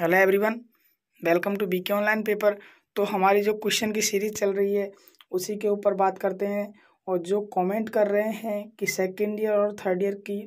hello everyone welcome to BK online paper तो हमारी जो क्वेश्चन की सीरीज चल रही है उसी के ऊपर बात करते हैं और जो कमेंट कर रहे हैं कि सेकंड ईयर और थर्ड ईयर की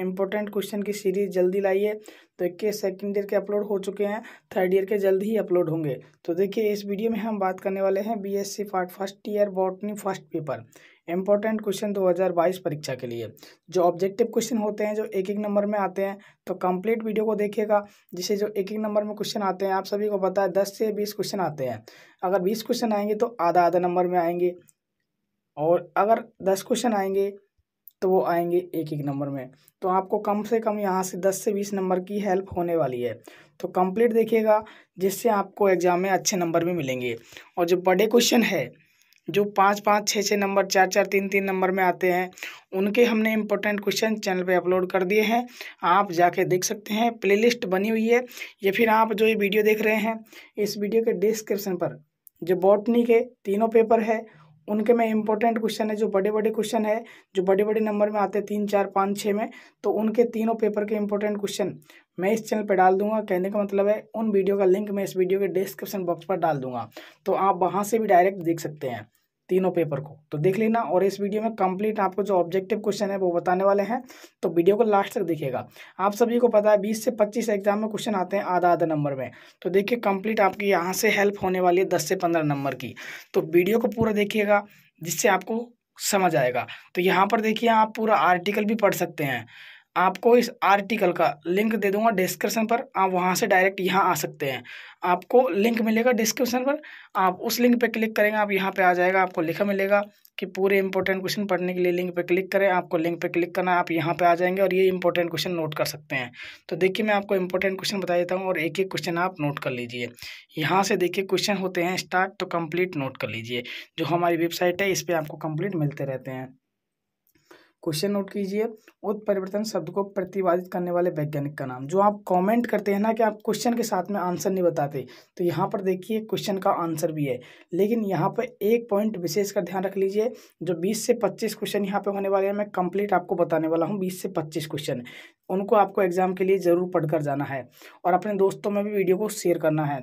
इम्पोर्टेंट क्वेश्चन की सीरीज जल्दी लाइए तो इक्कीस सेकेंड ईयर के अपलोड हो चुके हैं थर्ड ईयर के जल्द ही अपलोड होंगे तो देखिए इस वीडियो में हम बात करने वाले हैं B part first year botany first paper important question 2022 परीक्षा के लिए जो ऑब्जेक्टिव क्वेश्चन होते हैं जो एक एक नंबर में आते हैं तो कंप्लीट वीडियो को देखिएगा जिसे जो एक एक नंबर में क्वेश्चन आते हैं आप सभी को पता है दस से बीस क्वेश्चन आते हैं अगर बीस क्वेश्चन आएंगे तो आधा आधा नंबर में आएंगे और अगर दस क्वेश्चन आएंगे तो वो आएंगे एक एक नंबर में तो आपको कम से कम यहाँ से दस से बीस नंबर की हेल्प होने वाली है तो कंप्लीट देखिएगा जिससे आपको एग्ज़ाम में अच्छे नंबर भी मिलेंगे और जो बड़े क्वेश्चन है जो पाँच पाँच छः छः नंबर चार चार तीन तीन नंबर में आते हैं उनके हमने इम्पोर्टेंट क्वेश्चन चैनल पे अपलोड कर दिए हैं आप जाके देख सकते हैं प्लेलिस्ट बनी हुई है या फिर आप जो ये वीडियो देख रहे हैं इस वीडियो के डिस्क्रिप्शन पर जो बॉटनी के तीनों पेपर है उनके में इम्पोर्टेंट क्वेश्चन है जो बड़े बड़े क्वेश्चन है जो बड़े बड़े नंबर में आते हैं तीन चार पाँच छः में तो उनके तीनों पेपर के इम्पोर्टेंट क्वेश्चन मैं इस चैनल पर डाल दूंगा कहने का मतलब है उन वीडियो का लिंक मैं इस वीडियो के डिस्क्रिप्शन बॉक्स पर डाल दूंगा तो आप वहाँ से भी डायरेक्ट देख सकते हैं तीनों पेपर को तो देख लेना और इस वीडियो में कंप्लीट आपको जो ऑब्जेक्टिव क्वेश्चन है वो बताने वाले हैं तो वीडियो को लास्ट तक देखिएगा आप सभी को पता है बीस से पच्चीस एग्जाम में क्वेश्चन आते हैं आधा आधा नंबर में तो देखिए कंप्लीट आपकी यहाँ से हेल्प होने वाली है दस से पंद्रह नंबर की तो वीडियो को पूरा देखिएगा जिससे आपको समझ आएगा तो यहाँ पर देखिए आप पूरा आर्टिकल भी पढ़ सकते हैं आपको इस आर्टिकल का लिंक दे दूंगा डिस्क्रिप्शन पर आप वहाँ से डायरेक्ट यहाँ आ सकते हैं आपको लिंक मिलेगा डिस्क्रिप्शन पर आप उस लिंक पर क्लिक करेंगे आप यहाँ पे आ जाएगा आपको लिखा मिलेगा कि पूरे इंपॉर्टेंट क्वेश्चन पढ़ने के लिए लिंक पर क्लिक करें आपको लिंक पर क्लिक करना आप यहाँ पर आ जाएंगे और ये इंपॉर्टेंट क्वेश्चन नोट कर सकते हैं तो देखिए मैं आपको इंपॉर्टेंट क्वेश्चन बता देता हूँ और एक एक क्वेश्चन आप नोट कर लीजिए यहाँ से देखिए क्वेश्चन होते हैं स्टार्ट तो कंप्लीट नोट कर लीजिए जो हमारी वेबसाइट है इस पर आपको कम्प्लीट मिलते रहते हैं क्वेश्चन नोट कीजिए उत्परिवर्तन शब्द को प्रतिवादित करने वाले वैज्ञानिक का नाम जो आप कमेंट करते हैं ना कि आप क्वेश्चन के साथ में आंसर नहीं बताते तो यहाँ पर देखिए क्वेश्चन का आंसर भी है लेकिन यहाँ पर एक पॉइंट विशेष का ध्यान रख लीजिए जो बीस से पच्चीस क्वेश्चन यहाँ पर होने वाले हैं मैं कंप्लीट आपको बताने वाला हूँ बीस से पच्चीस क्वेश्चन उनको आपको एग्जाम के लिए ज़रूर पढ़ जाना है और अपने दोस्तों में भी वीडियो को शेयर करना है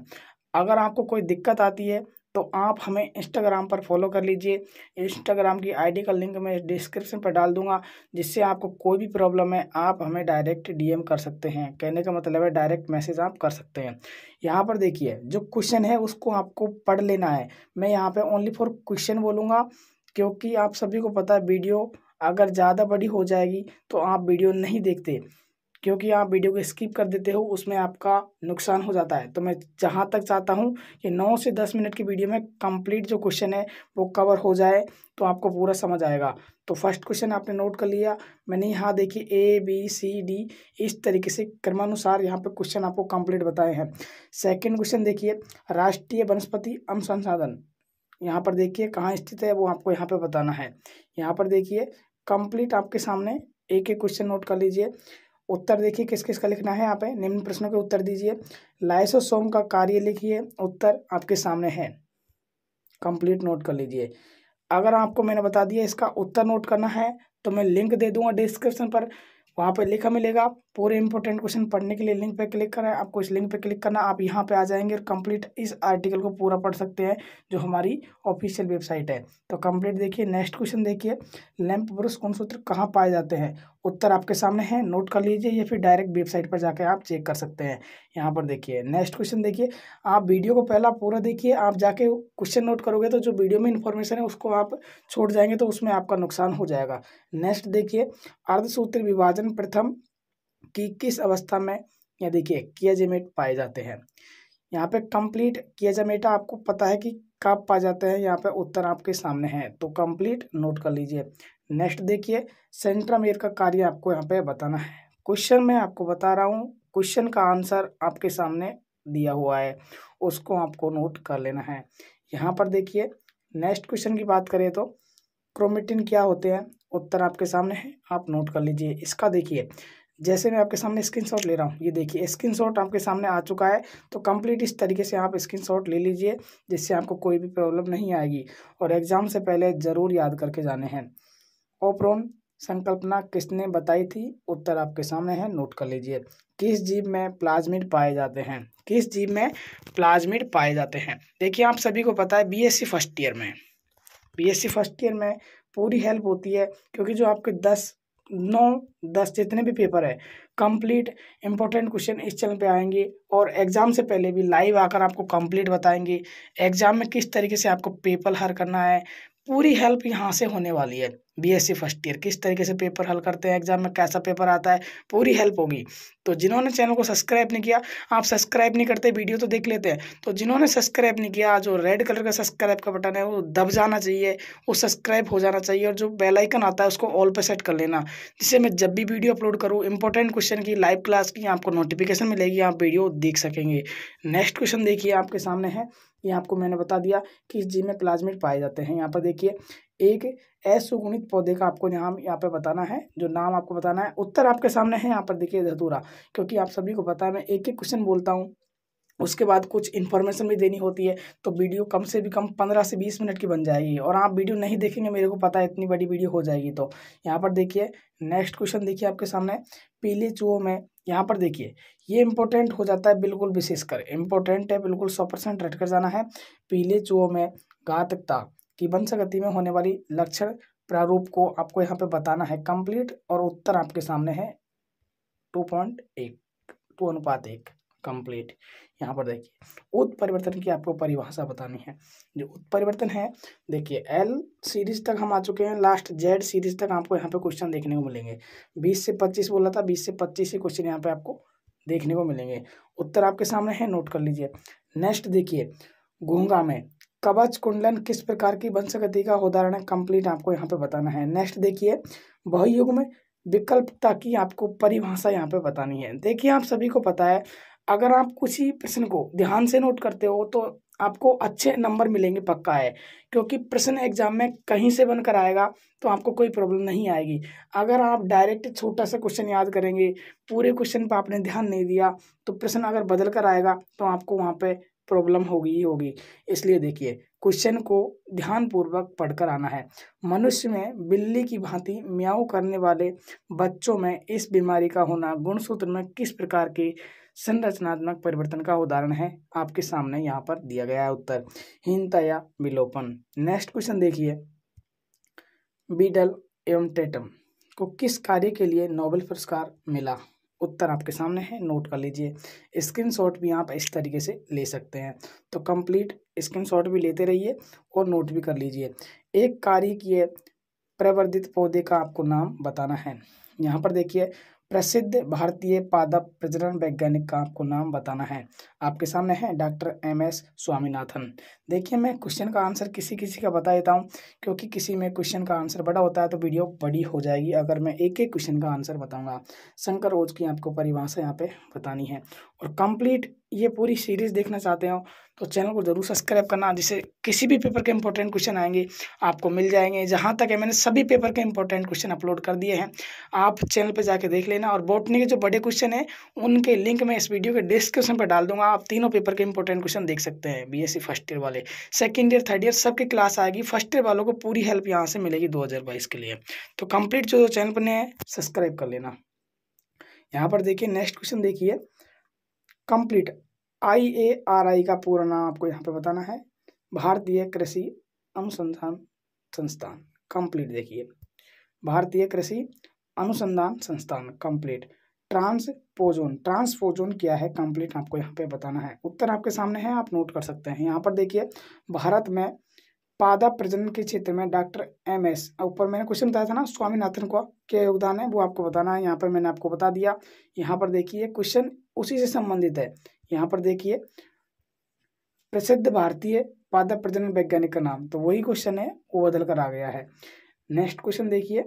अगर आपको कोई दिक्कत आती है तो आप हमें इंस्टाग्राम पर फॉलो कर लीजिए इंस्टाग्राम की आईडी का लिंक मैं डिस्क्रिप्शन पर डाल दूंगा जिससे आपको कोई भी प्रॉब्लम है आप हमें डायरेक्ट डीएम कर सकते हैं कहने का मतलब है डायरेक्ट मैसेज आप कर सकते हैं यहाँ पर देखिए जो क्वेश्चन है उसको आपको पढ़ लेना है मैं यहाँ पर ओनली फॉर क्वेश्चन बोलूँगा क्योंकि आप सभी को पता है वीडियो अगर ज़्यादा बड़ी हो जाएगी तो आप वीडियो नहीं देखते क्योंकि आप वीडियो को स्किप कर देते हो उसमें आपका नुकसान हो जाता है तो मैं जहाँ तक चाहता हूँ कि नौ से दस मिनट की वीडियो में कंप्लीट जो क्वेश्चन है वो कवर हो जाए तो आपको पूरा समझ आएगा तो फर्स्ट क्वेश्चन आपने नोट कर लिया मैंने यहाँ देखी ए बी सी डी इस तरीके से क्रमानुसार यहाँ पर क्वेश्चन आपको कम्प्लीट बताए हैं सेकेंड क्वेश्चन देखिए राष्ट्रीय वनस्पति अम संसाधन यहाँ पर देखिए कहाँ स्थित है वो आपको यहाँ पर बताना है यहाँ पर देखिए कंप्लीट आपके सामने एक एक क्वेश्चन नोट कर लीजिए उत्तर देखिए किस किस का लिखना है यहाँ पे निम्न प्रश्नों के उत्तर दीजिए लाइसोसोम का कार्य लिखिए उत्तर आपके सामने है कंप्लीट नोट कर लीजिए अगर आपको मैंने बता दिया इसका उत्तर नोट करना है तो मैं लिंक दे दूंगा डिस्क्रिप्शन पर वहाँ पर लिखा मिलेगा पूरे इंपॉर्टेंट क्वेश्चन पढ़ने के लिए लिंक पे क्लिक करें है आपको इस लिंक पे क्लिक करना आप यहाँ पे आ जाएंगे और कंप्लीट इस आर्टिकल को पूरा पढ़ सकते हैं जो हमारी ऑफिशियल वेबसाइट है तो कंप्लीट देखिए नेक्स्ट क्वेश्चन देखिए लैंप ब्रश कौन सूत्र कहाँ पाए जाते हैं उत्तर आपके सामने है नोट कर लीजिए या फिर डायरेक्ट वेबसाइट पर जाकर आप चेक कर सकते हैं यहाँ पर देखिए नेक्स्ट क्वेश्चन देखिए आप वीडियो को पहला पूरा देखिए आप जाके क्वेश्चन नोट करोगे तो जो वीडियो में इन्फॉर्मेशन है उसको आप छोड़ जाएंगे तो उसमें आपका नुकसान हो जाएगा नेक्स्ट देखिए अर्धसूत्र विभाजन प्रथम की किस अवस्था में या देखिए कियाजेमेट पाए जाते हैं यहाँ पे कंप्लीट कियाजेमेटा आपको पता है कि कब पाए जाते हैं यहाँ पे उत्तर आपके सामने है तो कंप्लीट नोट कर लीजिए नेक्स्ट देखिए सेंट्रामेयर का कार्य आपको यहाँ पे बताना है क्वेश्चन मैं आपको बता रहा हूँ क्वेश्चन का आंसर आपके सामने दिया हुआ है उसको आपको नोट कर लेना है यहाँ पर देखिए नेक्स्ट क्वेश्चन की बात करें तो क्रोमेटिन क्या होते हैं उत्तर आपके सामने है आप नोट कर लीजिए इसका देखिए जैसे मैं आपके सामने स्क्रीनशॉट ले रहा हूँ ये देखिए स्क्रीनशॉट आपके सामने आ चुका है तो कंप्लीट इस तरीके से आप स्क्रीनशॉट ले लीजिए जिससे आपको कोई भी प्रॉब्लम नहीं आएगी और एग्ज़ाम से पहले ज़रूर याद करके जाने हैं ओप्रोन संकल्पना किसने बताई थी उत्तर आपके सामने है नोट कर लीजिए किस जीव में प्लाज्मिड पाए जाते हैं किस जीव में प्लाज्मिड पाए जाते हैं देखिए आप सभी को पता है बीएससी फर्स्ट ईयर में बीएससी फर्स्ट ईयर में पूरी हेल्प होती है क्योंकि जो आपके दस नौ दस जितने भी पेपर है कंप्लीट इंपॉर्टेंट क्वेश्चन इस चैनल पे आएंगे और एग्ज़ाम से पहले भी लाइव आकर आपको कंप्लीट बताएंगे एग्ज़ाम में किस तरीके से आपको पेपर हर करना है पूरी हेल्प यहाँ से होने वाली है बीएससी फर्स्ट ईयर किस तरीके से पेपर हल करते हैं एग्जाम में कैसा पेपर आता है पूरी हेल्प होगी तो जिन्होंने चैनल को सब्सक्राइब नहीं किया आप सब्सक्राइब नहीं करते वीडियो तो देख लेते हैं तो जिन्होंने सब्सक्राइब नहीं किया जो रेड कलर का सब्सक्राइब का बटन है वो दब जाना चाहिए वो सब्सक्राइब हो जाना चाहिए और जो बेलाइकन आता है उसको ऑल पर सेट कर लेना जिससे मैं जब भी वीडियो अपलोड करूँ इंपॉर्टेंट क्वेश्चन की लाइव क्लास की आपको नोटिफिकेशन मिलेगी आप वीडियो देख सकेंगे नेक्स्ट क्वेश्चन देखिए आपके सामने है ये आपको मैंने बता दिया कि इस जीव में प्लाज्मिड पाए जाते हैं यहाँ पर देखिए एक असुगुणित पौधे का आपको नाम यहाँ पे बताना है जो नाम आपको बताना है उत्तर आपके सामने है यहाँ पर देखिए धतूरा क्योंकि आप सभी को पता है मैं एक एक क्वेश्चन बोलता हूँ उसके बाद कुछ इन्फॉर्मेशन भी देनी होती है तो वीडियो कम से भी कम पंद्रह से बीस मिनट की बन जाएगी और आप वीडियो नहीं देखेंगे मेरे को पता है इतनी बड़ी वीडियो हो जाएगी तो यहाँ पर देखिए नेक्स्ट क्वेश्चन देखिए आपके सामने पीले चूहों में यहाँ पर देखिए ये इंपॉर्टेंट हो जाता है बिल्कुल विशेषकर इम्पोर्टेंट है बिल्कुल सौ परसेंट रट कर जाना है पीले चुओ में घातकता की वंश गति में होने वाली लक्षण प्रारूप को आपको यहाँ पे बताना है कंप्लीट और उत्तर आपके सामने है टू पॉइंट एक टू अनुपात एक कंप्लीट यहाँ पर देखिए उत्परिवर्तन की आपको परिभाषा बतानी है जो उत्परिवर्तन है देखिए एल सीरीज तक हम आ चुके हैं लास्ट जेड सीरीज तक आपको यहाँ पे क्वेश्चन देखने को मिलेंगे बीस से पच्चीस बोला था बीस से पच्चीस ही क्वेश्चन यहाँ पे आपको देखने को मिलेंगे उत्तर आपके सामने है नोट कर लीजिए नेक्स्ट देखिए गोंगा में कवच कुंडलन किस प्रकार की वंश गति का उदाहरण है कंप्लीट आपको यहाँ पे बताना है नेक्स्ट देखिए बहुयुग में विकल्पता की आपको परिभाषा यहाँ पे बतानी है देखिए आप सभी को पता है अगर आप किसी प्रश्न को ध्यान से नोट करते हो तो आपको अच्छे नंबर मिलेंगे पक्का है क्योंकि प्रश्न एग्जाम में कहीं से बनकर आएगा तो आपको कोई प्रॉब्लम नहीं आएगी अगर आप डायरेक्ट छोटा सा क्वेश्चन याद करेंगे पूरे क्वेश्चन पर आपने ध्यान नहीं दिया तो प्रश्न अगर बदल कर आएगा तो आपको वहाँ पर प्रॉब्लम होगी ही होगी इसलिए देखिए क्वेश्चन को ध्यानपूर्वक पढ़कर आना है मनुष्य में बिल्ली की भांति म्याऊ करने वाले बच्चों में इस बीमारी का होना गुणसूत्र में किस प्रकार के संरचनात्मक परिवर्तन का उदाहरण है आपके सामने यहाँ पर दिया गया है उत्तर हीनता या विलोपन नेक्स्ट क्वेश्चन देखिए बीडल एवं टेटम को किस कार्य के लिए नोबेल पुरस्कार मिला उत्तर आपके सामने है नोट कर लीजिए स्क्रीनशॉट भी आप इस तरीके से ले सकते हैं तो कंप्लीट स्क्रीनशॉट भी लेते रहिए और नोट भी कर लीजिए एक कार्य किए प्रवर्धित पौधे का आपको नाम बताना है यहाँ पर देखिए प्रसिद्ध भारतीय पादप प्रजनन वैज्ञानिक का आपको नाम बताना है आपके सामने है डॉक्टर एम एस स्वामीनाथन देखिए मैं क्वेश्चन का आंसर किसी किसी का बता देता हूँ क्योंकि किसी में क्वेश्चन का आंसर बड़ा होता है तो वीडियो बड़ी हो जाएगी अगर मैं एक एक क्वेश्चन का आंसर बताऊँगा शंकर रोज की आपको परिभाषा यहाँ पे बतानी है और कंप्लीट ये पूरी सीरीज देखना चाहते हो तो चैनल को जरूर सब्सक्राइब करना जिससे किसी भी पेपर के इंपॉर्टेंट क्वेश्चन आएंगे आपको मिल जाएंगे जहाँ तक है मैंने सभी पेपर के इंपॉर्टेंट क्वेश्चन अपलोड कर दिए हैं आप चैनल पर जाके देख लेना और बोटने के जो बड़े क्वेश्चन हैं उनके लिंक मैं इस वीडियो के डिस्क्रिप्शन पर डाल दूंगा आप तीनों पेपर के इंपॉर्टेंट क्वेश्चन देख सकते हैं बी फर्स्ट ईयर वाले सेकेंड ईयर थर्ड ईयर सबकी क्लास आएगी फर्स्ट ईयर वालों को पूरी हेल्प यहाँ से मिलेगी दो के लिए तो कंप्लीट जो चैनल पर सब्सक्राइब कर लेना यहाँ पर देखिए नेक्स्ट क्वेश्चन देखिए complete I A R I का पूरा नाम आपको यहाँ पे बताना है भारतीय कृषि अनुसंधान संस्थान कंप्लीट देखिए भारतीय कृषि अनुसंधान संस्थान कंप्लीट ट्रांसपोजोन ट्रांसपोजोन क्या है कंप्लीट आपको यहाँ पे बताना है उत्तर आपके सामने है आप नोट कर सकते हैं यहाँ पर देखिए भारत में पादा प्रजनन के क्षेत्र में डॉक्टर एम एस ऊपर मैंने क्वेश्चन बताया था ना स्वामीनाथन का क्या योगदान है वो आपको बताना है यहाँ पर मैंने आपको बता दिया यहाँ पर देखिए क्वेश्चन उसी से संबंधित है यहाँ पर देखिए प्रसिद्ध भारतीय पादप प्रजनन वैज्ञानिक का नाम तो वही क्वेश्चन है वो बदल कर आ गया है नेक्स्ट क्वेश्चन देखिए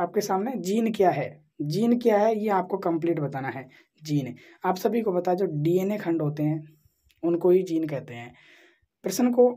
आपके सामने जीन क्या है जीन क्या है ये आपको कंप्लीट बताना है जीन आप सभी को बता जो डीएनए खंड होते हैं उनको ही जीन कहते हैं प्रश्न को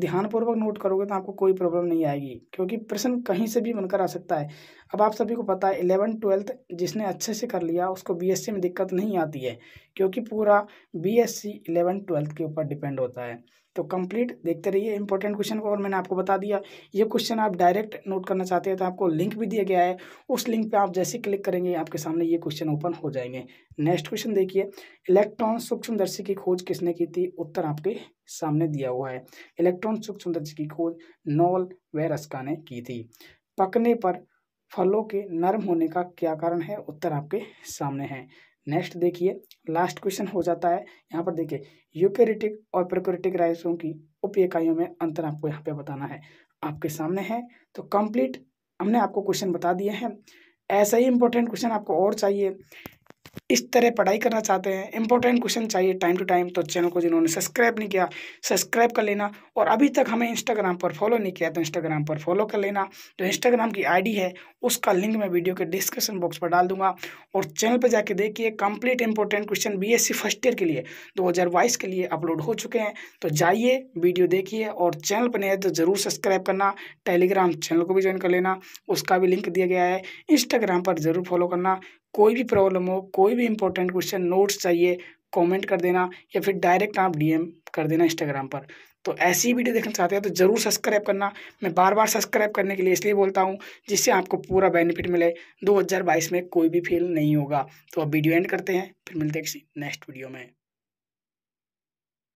ध्यानपूर्वक नोट करोगे तो आपको कोई प्रॉब्लम नहीं आएगी क्योंकि प्रश्न कहीं से भी बनकर आ सकता है अब आप सभी को पता है इलेवन ट्वेल्थ जिसने अच्छे से कर लिया उसको बीएससी में दिक्कत नहीं आती है क्योंकि पूरा बीएससी इलेवन ट्वेल्थ के ऊपर डिपेंड होता है तो कंप्लीट देखते रहिए इंपॉर्टेंट क्वेश्चन को और मैंने आपको बता दिया ये क्वेश्चन आप डायरेक्ट नोट करना चाहते हैं तो आपको लिंक भी दिया गया है उस लिंक पे आप जैसे क्लिक करेंगे आपके सामने ये क्वेश्चन ओपन हो जाएंगे नेक्स्ट क्वेश्चन देखिए इलेक्ट्रॉन सूक्ष्मदर्शी की खोज किसने की थी उत्तर आपके सामने दिया हुआ है इलेक्ट्रॉन सूक्ष्मदर्शी की खोज नॉल व रस्का ने की थी पकने पर फलों के नरम होने का क्या कारण है उत्तर आपके सामने है नेक्स्ट देखिए लास्ट क्वेश्चन हो जाता है यहाँ पर देखिए यूकेरिटिक और प्रोक्योरेटिक राइसों की उप इकाइयों में अंतर आपको यहाँ पे बताना है आपके सामने है तो कंप्लीट हमने आपको क्वेश्चन बता दिए हैं ऐसा ही इंपॉर्टेंट क्वेश्चन आपको और चाहिए इस तरह पढ़ाई करना चाहते हैं इंपॉर्टेंट क्वेश्चन चाहिए टाइम टू टाइम तो चैनल को जिन्होंने सब्सक्राइब नहीं किया सब्सक्राइब कर लेना और अभी तक हमें इंस्टाग्राम पर फॉलो नहीं किया तो इंस्टाग्राम पर फॉलो कर लेना जो इंस्टाग्राम की आईडी है उसका लिंक मैं वीडियो के डिस्क्रिप्शन बॉक्स पर डाल दूंगा और चैनल पर जाके देखिए complete important question BSc first year के लिए दो के लिए अपलोड हो चुके हैं तो जाइए वीडियो देखिए और चैनल पर नहीं तो ज़रूर सब्सक्राइब करना टेलीग्राम चैनल को भी ज्वाइन कर लेना उसका भी लिंक दिया गया है इंस्टाग्राम पर ज़रूर फॉलो करना कोई भी प्रॉब्लम हो कोई भी भी इंपॉर्टेंट क्वेश्चन नोट्स चाहिए कमेंट कर देना या फिर डायरेक्ट आप डीएम कर देना इंस्टाग्राम पर तो ऐसी वीडियो देखना चाहते हैं तो ज़रूर सब्सक्राइब करना मैं बार बार सब्सक्राइब करने के लिए इसलिए बोलता हूँ जिससे आपको पूरा बेनिफिट मिले 2022 में कोई भी फेल नहीं होगा तो अब वीडियो एंड करते हैं फिर मिलते हैं किसी नेक्स्ट वीडियो में